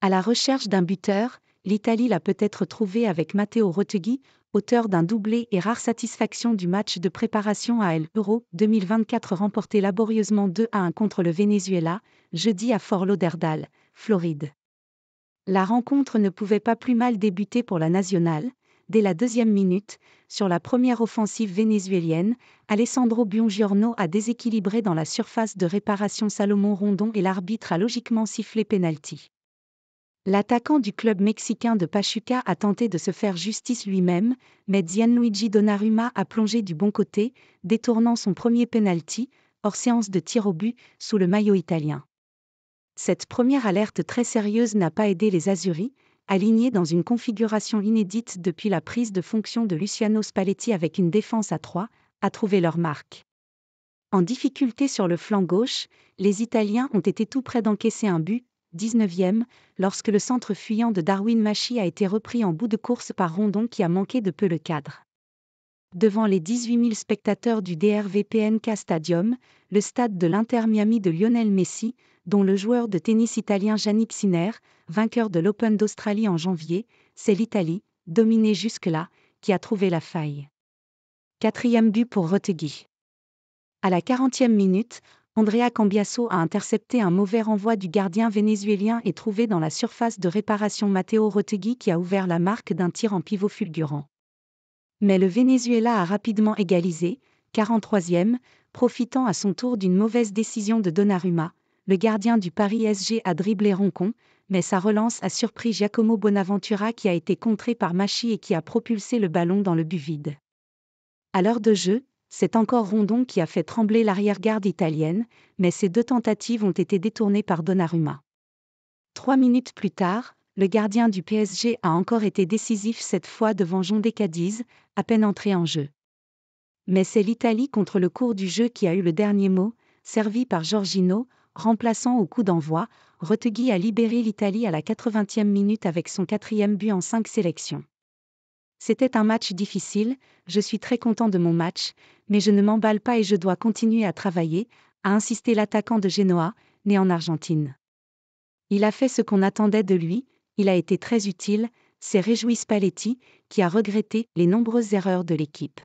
À la recherche d'un buteur, l'Italie l'a peut-être trouvé avec Matteo Rotegui, auteur d'un doublé et rare satisfaction du match de préparation à l'Euro 2024 remporté laborieusement 2 à 1 contre le Venezuela, jeudi à Fort Lauderdale, Floride. La rencontre ne pouvait pas plus mal débuter pour la nationale. Dès la deuxième minute, sur la première offensive vénézuélienne, Alessandro Biongiorno a déséquilibré dans la surface de réparation Salomon Rondon et l'arbitre a logiquement sifflé pénalty. L'attaquant du club mexicain de Pachuca a tenté de se faire justice lui-même, mais Gianluigi Donnarumma a plongé du bon côté, détournant son premier penalty, hors séance de tir au but, sous le maillot italien. Cette première alerte très sérieuse n'a pas aidé les Azuris, alignés dans une configuration inédite depuis la prise de fonction de Luciano Spalletti avec une défense à trois, à trouver leur marque. En difficulté sur le flanc gauche, les Italiens ont été tout près d'encaisser un but, 19e, lorsque le centre fuyant de Darwin Machi a été repris en bout de course par Rondon qui a manqué de peu le cadre. Devant les 18 000 spectateurs du DRVPNK Stadium, le stade de l'Inter Miami de Lionel Messi, dont le joueur de tennis italien Yannick Sinner, vainqueur de l'Open d'Australie en janvier, c'est l'Italie, dominée jusque-là, qui a trouvé la faille. Quatrième but pour Rotegui. À la 40e minute, Andrea Cambiasso a intercepté un mauvais renvoi du gardien vénézuélien et trouvé dans la surface de réparation Matteo Rotegui qui a ouvert la marque d'un tir en pivot fulgurant. Mais le Venezuela a rapidement égalisé, 43e, profitant à son tour d'une mauvaise décision de Donnarumma. Le gardien du Paris SG a dribblé Roncon, mais sa relance a surpris Giacomo Bonaventura qui a été contré par Machi et qui a propulsé le ballon dans le but vide. À l'heure de jeu, c'est encore Rondon qui a fait trembler l'arrière-garde italienne, mais ces deux tentatives ont été détournées par Donnarumma. Trois minutes plus tard, le gardien du PSG a encore été décisif cette fois devant Jean Cadiz, à peine entré en jeu. Mais c'est l'Italie contre le cours du jeu qui a eu le dernier mot, servi par Giorgino, remplaçant au coup d'envoi, Retegui a libéré l'Italie à la 80e minute avec son quatrième but en cinq sélections. C'était un match difficile, je suis très content de mon match, mais je ne m'emballe pas et je dois continuer à travailler, a insisté l'attaquant de Genoa, né en Argentine. Il a fait ce qu'on attendait de lui, il a été très utile, s'est réjoui Spalletti, qui a regretté les nombreuses erreurs de l'équipe.